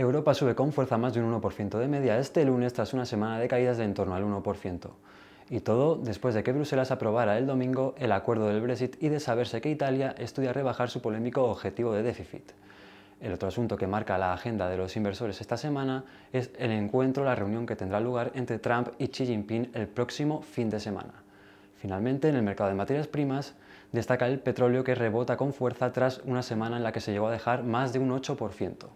Europa sube con fuerza más de un 1% de media este lunes tras una semana de caídas de en torno al 1%. Y todo después de que Bruselas aprobara el domingo el acuerdo del Brexit y de saberse que Italia estudia rebajar su polémico objetivo de déficit. El otro asunto que marca la agenda de los inversores esta semana es el encuentro, la reunión que tendrá lugar entre Trump y Xi Jinping el próximo fin de semana. Finalmente, en el mercado de materias primas, destaca el petróleo que rebota con fuerza tras una semana en la que se llegó a dejar más de un 8%.